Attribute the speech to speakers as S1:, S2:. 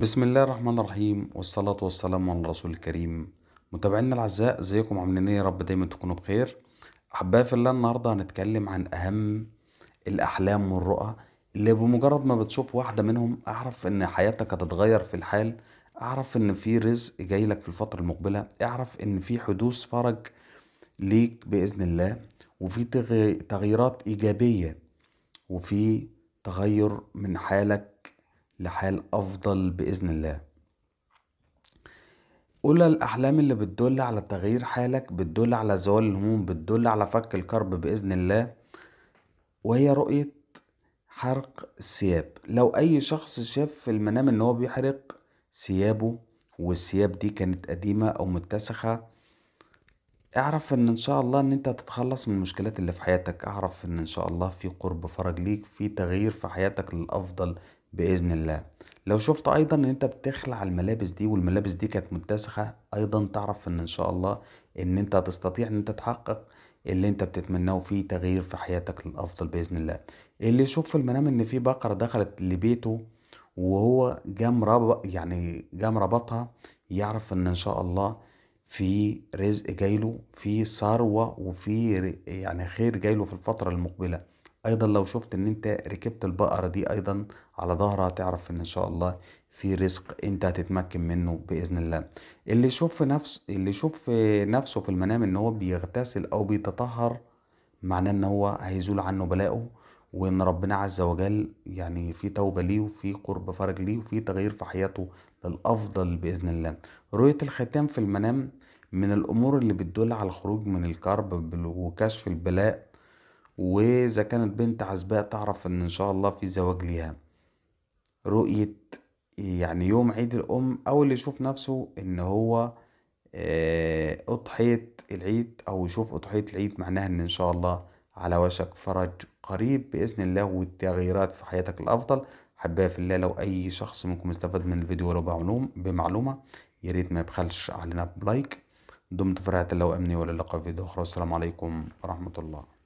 S1: بسم الله الرحمن الرحيم والصلاة والسلام على الرسول الكريم متابعينا الأعزاء ازيكم عاملين ايه يا رب دايما تكونوا بخير أحبائي في الله النهاردة هنتكلم عن أهم الأحلام والرؤى اللي بمجرد ما بتشوف واحدة منهم أعرف إن حياتك هتتغير في الحال أعرف إن في رزق جاي لك في الفترة المقبلة أعرف إن في حدوث فرج ليك بإذن الله وفي تغييرات إيجابية وفي تغير من حالك لحال أفضل بإذن الله أولى الأحلام اللي بتدل على تغيير حالك بتدل على زوال الهموم بتدل على فك الكرب بإذن الله وهي رؤية حرق الثياب لو أي شخص شاف في المنام إن هو بيحرق ثيابه والثياب دي كانت قديمة أو متسخة اعرف ان ان شاء الله ان انت تتخلص من المشكلات اللي في حياتك اعرف ان ان شاء الله في قرب فرج ليك في تغيير في حياتك للافضل باذن الله لو شفت ايضا ان انت بتخلع الملابس دي والملابس دي كانت متسخه ايضا تعرف ان ان شاء الله ان انت هتستطيع ان انت تحقق اللي انت بتتمناه في تغيير في حياتك للافضل باذن الله اللي يشوف في المنام ان في بقره دخلت لبيته وهو جام رب يعني جام ربطها يعرف ان ان شاء الله في رزق جايله في ثروة وفي يعني خير جايله في الفترة المقبلة ايضا لو شفت ان انت ركبت البقرة دي ايضا على ظهرها تعرف ان ان شاء الله في رزق انت هتتمكن منه باذن الله اللي يشوف نفس اللي يشوف نفسه في المنام ان هو بيغتسل او بيتطهر معناه ان هو هيزول عنه بلاؤه وان ربنا عز وجل يعني في توبه ليه وفي قرب فرج ليه وفي تغيير في حياته للافضل باذن الله رؤيه الختام في المنام من الامور اللي بتدل على الخروج من الكرب وكشف البلاء واذا كانت بنت عزباء تعرف ان ان شاء الله في زواج ليها رؤيه يعني يوم عيد الام او اللي يشوف نفسه ان هو آه، أضحية العيد أو يشوف أضحية العيد معناها إن إن شاء الله على وشك فرج قريب باذن الله والتغييرات في حياتك الافضل حبايا في الله لو اي شخص منكم استفاد من الفيديو ولو بعلوم بمعلومه ياريت ما يبخلش علينا بلايك دمت في رعايه الله وامني والى اللقاء في فيديو اخر والسلام عليكم ورحمه الله